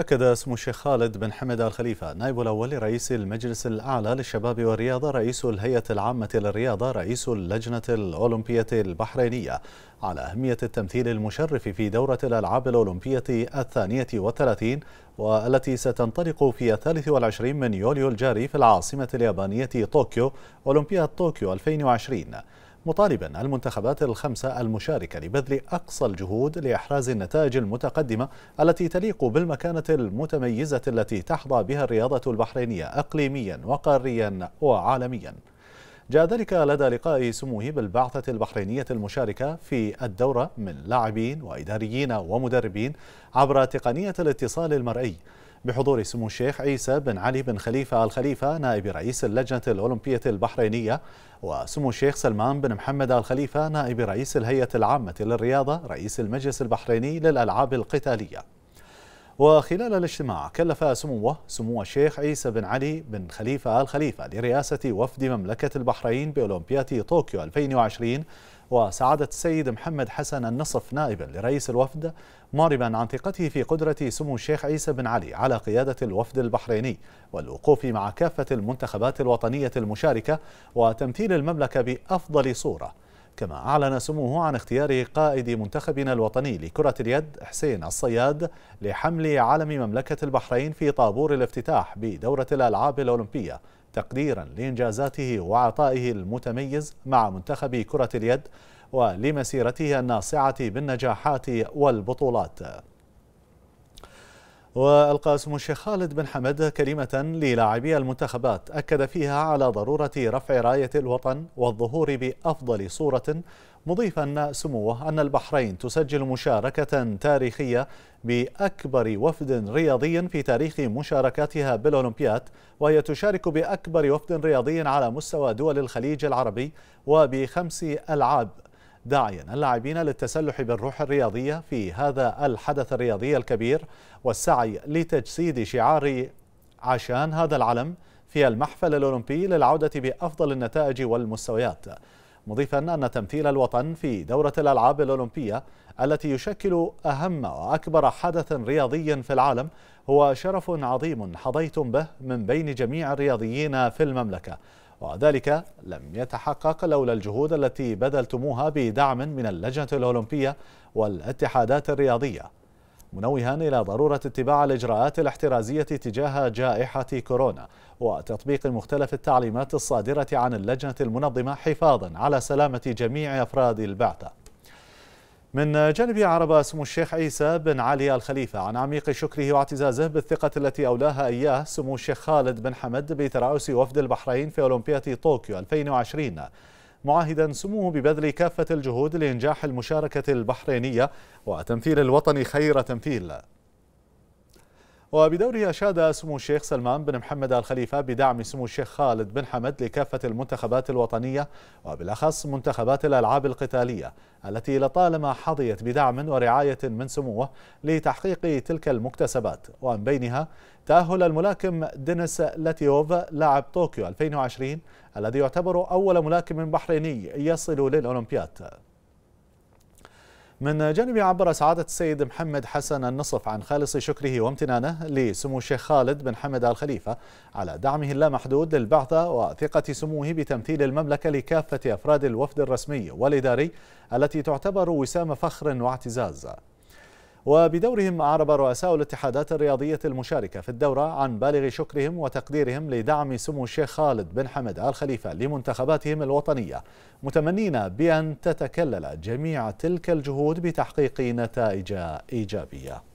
أكد اسم الشيخ خالد بن حمد الخليفة نائب الأول لرئيس المجلس الأعلى للشباب والرياضة رئيس الهيئة العامة للرياضة رئيس اللجنة الأولمبية البحرينية على أهمية التمثيل المشرف في دورة الألعاب الأولمبية الثانية والثلاثين والتي ستنطلق في الثالث والعشرين من يوليو الجاري في العاصمة اليابانية طوكيو أولمبياد طوكيو 2020 مطالبا المنتخبات الخمسة المشاركة لبذل أقصى الجهود لإحراز النتائج المتقدمة التي تليق بالمكانة المتميزة التي تحظى بها الرياضة البحرينية أقليميا وقاريا وعالميا جاء ذلك لدى لقاء سموه بالبعثة البحرينية المشاركة في الدورة من لاعبين وإداريين ومدربين عبر تقنية الاتصال المرئي بحضور سمو الشيخ عيسى بن علي بن خليفة الخليفة نائب رئيس اللجنة الأولمبية البحرينية وسمو الشيخ سلمان بن محمد الخليفة نائب رئيس الهيئة العامة للرياضة رئيس المجلس البحريني للألعاب القتالية وخلال الاجتماع كلف سموه سمو الشيخ عيسى بن علي بن خليفة آل خليفة لرئاسة وفد مملكة البحرين بأولمبياد طوكيو 2020 وسعادة السيد محمد حسن النصف نائبا لرئيس الوفد معربا عن ثقته في قدرة سمو الشيخ عيسى بن علي على قيادة الوفد البحريني والوقوف مع كافة المنتخبات الوطنية المشاركة وتمثيل المملكة بأفضل صورة كما أعلن سموه عن اختيار قائد منتخبنا الوطني لكرة اليد حسين الصياد لحمل علم مملكة البحرين في طابور الافتتاح بدورة الألعاب الأولمبية تقديرا لإنجازاته وعطائه المتميز مع منتخب كرة اليد ولمسيرته الناصعة بالنجاحات والبطولات وألقى سمو الشيخ خالد بن حمد كلمة للاعبي المنتخبات أكد فيها على ضرورة رفع راية الوطن والظهور بأفضل صورة مضيفا سموه أن البحرين تسجل مشاركة تاريخية بأكبر وفد رياضي في تاريخ مشاركاتها بالأولمبياد وهي تشارك بأكبر وفد رياضي على مستوى دول الخليج العربي وبخمس ألعاب داعيا اللاعبين للتسلح بالروح الرياضية في هذا الحدث الرياضي الكبير والسعي لتجسيد شعار عشان هذا العلم في المحفل الأولمبي للعودة بأفضل النتائج والمستويات مضيفا أن تمثيل الوطن في دورة الألعاب الأولمبية التي يشكل أهم وأكبر حدث رياضي في العالم هو شرف عظيم حظيتم به من بين جميع الرياضيين في المملكة وذلك لم يتحقق لولا الجهود التي بذلتموها بدعم من اللجنة الأولمبية والاتحادات الرياضية منوها إلى ضرورة اتباع الإجراءات الاحترازية تجاه جائحة كورونا وتطبيق مختلف التعليمات الصادرة عن اللجنة المنظمة حفاظا على سلامة جميع أفراد البعثة من جانب عرب سمو الشيخ عيسى بن علي الخليفة عن عميق شكره واعتزازه بالثقة التي أولاها إياه سمو الشيخ خالد بن حمد بترأس وفد البحرين في أولمبياد طوكيو 2020 معاهدا سموه ببذل كافة الجهود لإنجاح المشاركة البحرينية وتمثيل الوطن خير تمثيل وبدوره أشاد سمو الشيخ سلمان بن محمد الخليفة بدعم سمو الشيخ خالد بن حمد لكافة المنتخبات الوطنية وبالأخص منتخبات الألعاب القتالية التي لطالما حظيت بدعم ورعاية من سموه لتحقيق تلك المكتسبات ومن بينها تأهل الملاكم دينيس لاتيوف لاعب طوكيو 2020 الذي يعتبر أول ملاكم بحريني يصل للأولمبياد من جانب عبر سعادة السيد محمد حسن النصف عن خالص شكره وامتنانه لسمو الشيخ خالد بن حمد آل خليفة على دعمه اللامحدود للبعثة وثقة سموه بتمثيل المملكة لكافة أفراد الوفد الرسمي والإداري التي تعتبر وسام فخر واعتزاز وبدورهم أعرب رؤساء الاتحادات الرياضية المشاركة في الدورة عن بالغ شكرهم وتقديرهم لدعم سمو الشيخ خالد بن حمد آل خليفة لمنتخباتهم الوطنية متمنين بأن تتكلل جميع تلك الجهود بتحقيق نتائج إيجابية